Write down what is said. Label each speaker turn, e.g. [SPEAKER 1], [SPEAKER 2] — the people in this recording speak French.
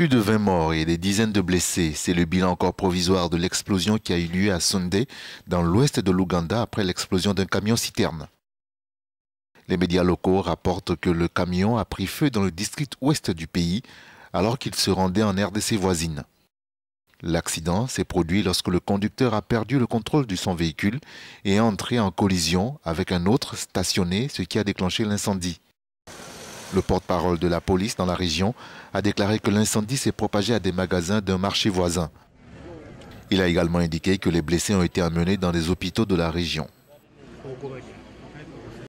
[SPEAKER 1] Plus de 20 morts et des dizaines de blessés, c'est le bilan encore provisoire de l'explosion qui a eu lieu à Sunday, dans l'ouest de l'Ouganda, après l'explosion d'un camion-citerne. Les médias locaux rapportent que le camion a pris feu dans le district ouest du pays, alors qu'il se rendait en RDC voisine. L'accident s'est produit lorsque le conducteur a perdu le contrôle de son véhicule et est entré en collision avec un autre stationné, ce qui a déclenché l'incendie. Le porte-parole de la police dans la région a déclaré que l'incendie s'est propagé à des magasins d'un marché voisin. Il a également indiqué que les blessés ont été amenés dans des hôpitaux de la région.